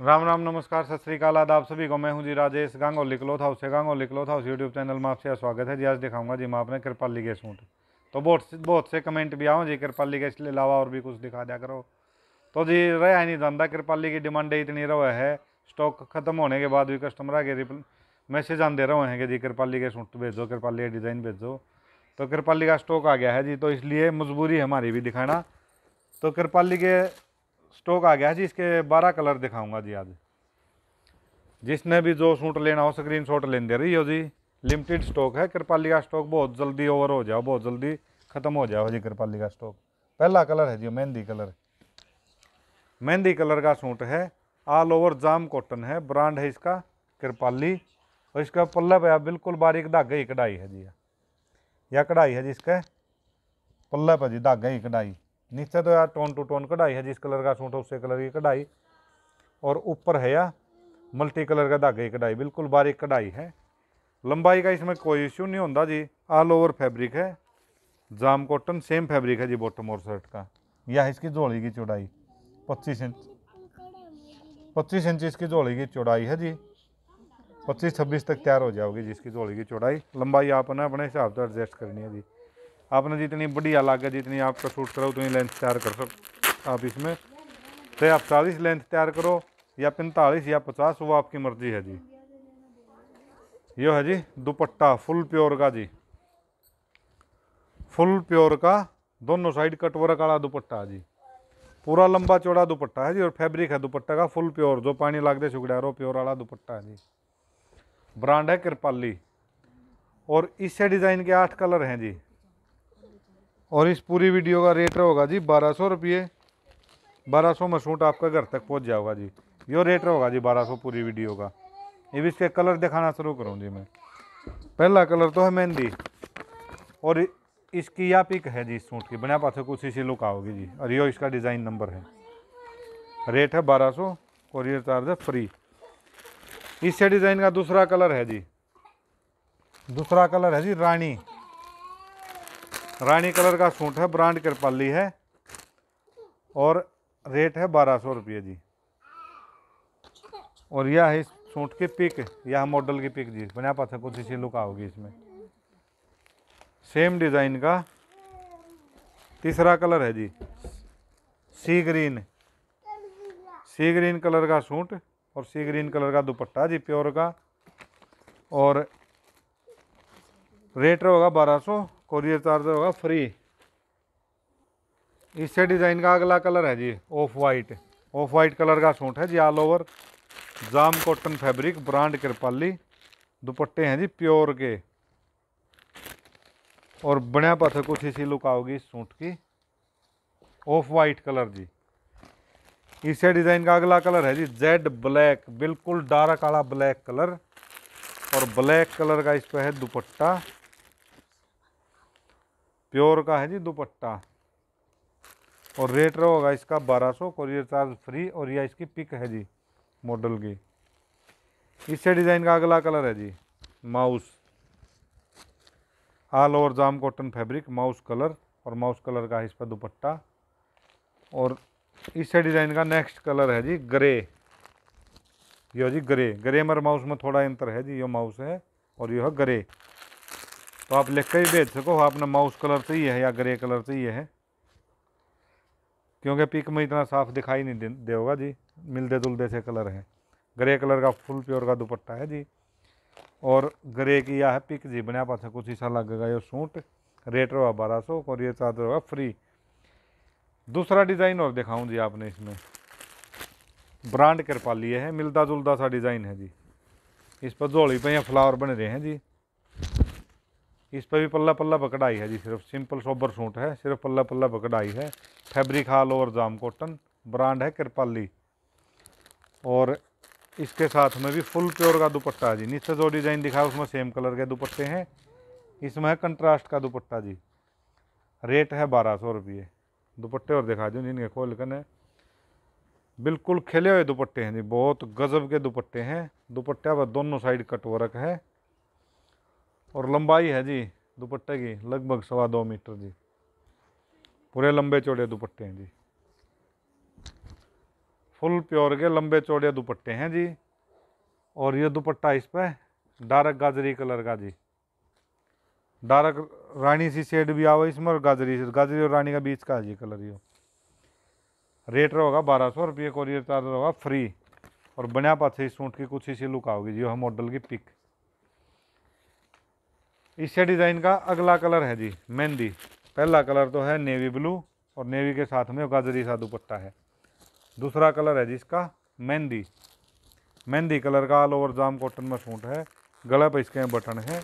राम राम नमस्कार सत श्रीकाल आप सभी को मैं हूं जी राजेश गांगो लिखलो था से गांगो लिखलो था उस यूट्यूब चैनल में आपसे स्वागत है जी आज दिखाऊंगा जी मैं आपने कृपाली के सूट तो बहुत बहुत से कमेंट भी आओ जी कृपाली के इसलिए अलावा और भी कुछ दिखा दिया करो तो जी रहा ही नहीं जानता कृपाली की डिमांड इतनी रहो है स्टॉक खत्म होने के बाद भी कस्टमर आगे मैसेज आन दे रहे हैं कि जी कृपाली के सूट भेजो कृपाली के डिज़ाइन भेजो तो कृपाली का स्टॉक आ गया है जी तो इसलिए मजबूरी हमारी भी दिखाना तो कृपाली के स्टॉक आ गया है जी इसके बारह कलर दिखाऊंगा जी आज जिसने भी जो सूट लेना हो स्क्रीन शॉट लेन दे रही हो जी लिमिटेड स्टॉक है कृपाली का स्टॉक बहुत जल्दी ओवर हो जाओ बहुत जल्दी ख़त्म हो जाओ जी कृपाली का स्टॉक पहला कलर है जी मेहंदी कलर मेहंदी कलर का सूट है ऑल ओवर जाम कॉटन है ब्रांड है इसका कृपाली और इसका पल्ला पे बिल्कुल बारीक धागे ही कढ़ाई है जी या कढ़ाई है जी इसका पल्ला पे जी धागे ही कढ़ाई नीचे तो यार टोन टू टोन कढ़ाई है जिस कलर का सूट है कलर की कढ़ाई और ऊपर है या मल्टी कलर का धागे की कढ़ाई बिल्कुल बारीक कढ़ाई है लंबाई का इसमें कोई इश्यू नहीं होता जी ऑल ओवर फैब्रिक है जाम कॉटन सेम फैब्रिक है जी बॉटम और शर्ट का यह इसकी झोली की चौड़ाई पच्चीस इंच पच्चीस इंच इसकी झोली की चौड़ाई है जी पच्चीस छब्बीस तक तैयार हो जाओगी जिसकी झोली की चौड़ाई लंबाई आपने अपने हिसाब से एडजस्ट करनी है जी आपने जितनी बढ़िया लागे जितनी आपका सूट करो उतनी लेंथ तैयार कर सक आप इसमें चाहे आप चालीस लेंथ तैयार करो या पैंतालीस या पचास वो आपकी मर्जी है जी यो है जी दुपट्टा फुल प्योर का जी फुल प्योर का दोनों साइड कटवर्क वाला दुपट्टा है जी पूरा लंबा चौड़ा दुपट्टा है जी और फैब्रिक है दुपट्टा का फुल प्योर जो पानी लागते सुगड़ा रो प्योर वाला दुपट्टा है जी ब्रांड है कृपाली और इससे डिज़ाइन के आठ कलर हैं जी और इस पूरी वीडियो का रेट होगा जी बारह सौ रुपये बारह सौ में सूट आपका घर तक पहुंच जाओगा जी यो रेट होगा जी बारह सौ पूरी वीडियो का ये भी इसके कलर दिखाना शुरू करूँ जी मैं पहला कलर तो है मेहंदी और इसकी या पिक है जी इस सूट की बना पाथे कुछ इसी लुक आओगी जी और यो इसका डिज़ाइन नंबर है रेट है बारह सौ और ये चार्ज है फ्री इससे डिज़ाइन का दूसरा कलर है जी दूसरा कलर है जी रानी रानी कलर का सूट है ब्रांड कृपाली है और रेट है बारह सौ रुपये जी और यह है सूट की पिक यह मॉडल की पिक जी बना अच्छा पा कुछ इसी लुक आओगी इसमें सेम डिज़ाइन का तीसरा कलर है जी sea green sea green colour का सूट और सी ग्रीन कलर का दुपट्टा जी प्योर का और रेट होगा बारह सौ कोरियर तो चार्ज होगा फ्री इससे डिज़ाइन का अगला कलर है जी off white off white colour का सूट है जी ऑल ओवर जाम कॉटन फैब्रिक ब्रांड कृपाली दुपट्टे हैं जी प्योर के और बने पर से कुछ इसी लुक आओगी इस सूट की ऑफ वाइट कलर जी इससे डिज़ाइन का अगला कलर है जी जेड ब्लैक बिल्कुल डार्क काला ब्लैक कलर और ब्लैक कलर का इस पर है दुपट्टा प्योर का है जी दुपट्टा और रेट होगा इसका 1200 कोरियर चार्ज फ्री और यह इसकी पिक है जी मॉडल की इससे डिज़ाइन का अगला कलर है जी माउस ऑल ओवर जाम कॉटन फैब्रिक माउस कलर और माउस कलर का है इस पर दुपट्टा और इससे डिज़ाइन का नेक्स्ट कलर है जी ग्रे यो जी ग्रे ग्रे मर माउस में थोड़ा अंतर है जी यो माउस है और यह ग्रे तो आप लिख कर ही भेज सको अपना माउस कलर से ही है या ग्रे कलर से ही है क्योंकि पिक में इतना साफ दिखाई नहीं देगा जी मिलते जुलते से कलर हैं ग्रे कलर का फुल प्योर का दुपट्टा है जी और ग्रे की यह है पिक जी बनाया पास कुछ ऐसा लगेगा ये सूट रेट रहा बारह सौ और ये चादर होगा फ्री दूसरा डिज़ाइन और दिखाऊं जी आपने इसमें ब्रांड कृपा लिए है मिलता जुलता सा डिज़ाइन है जी इस पर झोली पर यहाँ फ्लावर बन रहे हैं जी इस पर भी पल्ला पल्ला पकड़ाई है जी सिर्फ सिंपल सोबर सूट है सिर्फ पल्ला पल्ला पकड़ाई है फैब्रिक हाल ओवर जाम कॉटन ब्रांड है कृपाली और इसके साथ में भी फुल प्योर का दुपट्टा है जी नीचे जो डिज़ाइन दिखा उसमें सेम कलर के दुपट्टे हैं इसमें है कंट्रास्ट का दुपट्टा जी रेट है बारह सौ रुपये दुपट्टे और दिखा दूँ जिनके खोल कर बिल्कुल खिले हुए दुपट्टे हैं जी बहुत गजब के दुपट्टे हैं दुपट्टे पर दोनों साइड कटवर्क है और लंबाई है जी दुपट्टे की लगभग सवा दो मीटर जी पूरे लंबे चौड़े दुपट्टे हैं जी फुल प्योर के लंबे चौड़े दुपट्टे हैं जी और ये दुपट्टा इस पर डार्क गाजरी कलर का जी डार्क रानी सी शेड भी आओ इसमें और गाजरी गाजरी और रानी का बीच का जी कलर ये रेट रहोगा बारह सौ रुपये कोरियर चार्ज होगा फ्री और बनिया पाथे सूट की कुछ इसी लुक आओगी जी हम मॉडल की पिक इससे डिज़ाइन का अगला कलर है जी मेहंदी पहला कलर तो है नेवी ब्लू और नेवी के साथ में गाजरी सा दुपट्टा है दूसरा कलर है जी इसका मेहंदी मेहंदी कलर का ऑल ओवर जाम कॉटन में सूट है गला पर इसके बटन है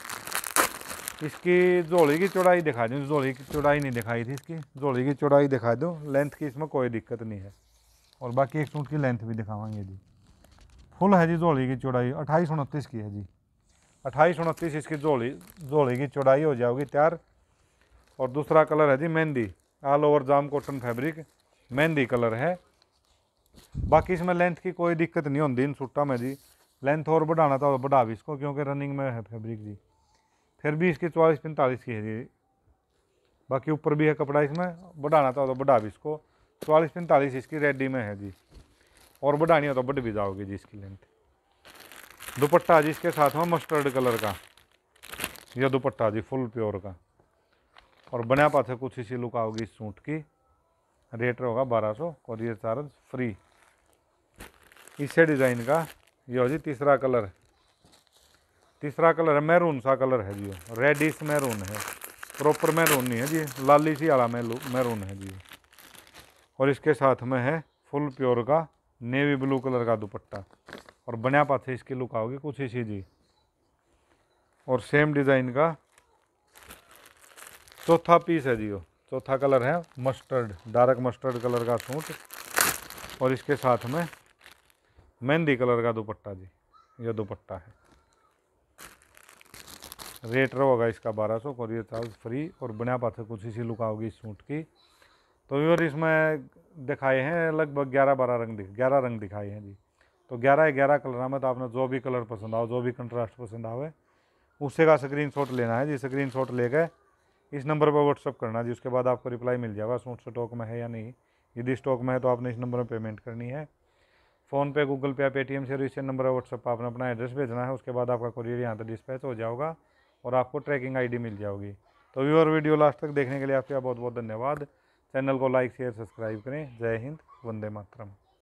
इसकी जोड़ी की चौड़ाई दिखा दूँ जोड़ी की चौड़ाई नहीं दिखाई थी इसकी जोड़ी की चौड़ाई दिखा दूँ लेंथ की इसमें कोई दिक्कत नहीं है और बाकी एक सूट की लेंथ भी दिखावाएंगे जी फुल है जी जोड़ी की चौड़ाई अट्ठाईस उनतीस की है जी अट्ठाईस उनतीस इसकी जोड़ी जोड़ी की चौड़ाई हो जाएगी तैयार और दूसरा कलर है जी मेहंदी ऑल ओवर जाम कॉटन फैब्रिक मेहंदी कलर है बाकी इसमें लेंथ की कोई दिक्कत नहीं होती इन सूटा में जी लेंथ और बढ़ाना था तो और बढ़ा भी इसको क्योंकि रनिंग में है फैब्रिक जी फिर भी इसकी चौवालीस पैंतालीस की है जी बाकी ऊपर भी है कपड़ा इसमें बढ़ाना था तो बढ़ा भी इसको चौवालीस पैंतालीस इसकी रेडी में है जी और बढ़ानी हो तो बढ़ भी जाओगी जी इसकी लेंथ दुपट्टा जी इसके साथ में मस्टर्ड कलर का यह दुपट्टा जी फुल प्योर का और बनया पाथे कुछ इसी लुक आओगी इस सूट की रेट होगा बारह सौ और ये चार्ज फ्री इसे डिज़ाइन का यह हो जी तीसरा कलर तीसरा कलर है मैरून सा कलर है जी रेडिस मैरून है प्रॉपर मैरून नहीं है जी लाली सी आला मैरून है जी और इसके साथ में है फुल प्योर का नेवी ब्लू कलर का दुपट्टा बनिया पाथे इसकी लुक आओगी कुछ इसी जी और सेम डिज़ाइन का चौथा पीस है जी वो चौथा कलर है मस्टर्ड डार्क मस्टर्ड कलर का सूट और इसके साथ में मेहंदी कलर का दुपट्टा जी ये दुपट्टा है रेट होगा इसका बारह सौ और ये चार्ज फ्री और बनिया पाथे कुछ इसी लुक आओगी इस सूट की तो व्यूअर इसमें दिखाए हैं लगभग ग्यारह बारह रंग दिख ग्यारह रंग दिखाए हैं जी तो ग्यारह ग्यारह कलर तो आपने जो भी कलर पसंद आओ जो भी कंट्रास्ट पसंद आवे उसे का स्क्रीन शॉट लेना है जी स्क्रीन शॉट गए इस नंबर पर व्हाट्सअप करना जी उसके बाद आपको रिप्लाई मिल जाएगा सूट स्टॉक में है या नहीं यदि स्टॉक में है तो आपने इस नंबर पर पेमेंट करनी है फ़ोन पे गूगल पे या पेटीएम से इसे नंबर है व्हाट्सअप पर आपने अपना एड्रेस भेजना है उसके बाद आपका कुरियर यहाँ तक डिस्पैच हो जाएगा और आपको ट्रैकिंग आईडी मिल जाएगी तो व्यूअर वीडियो लास्ट तक देखने के लिए आपका बहुत बहुत धन्यवाद चैनल को लाइक शेयर सब्सक्राइब करें जय हिंद वंदे मातरम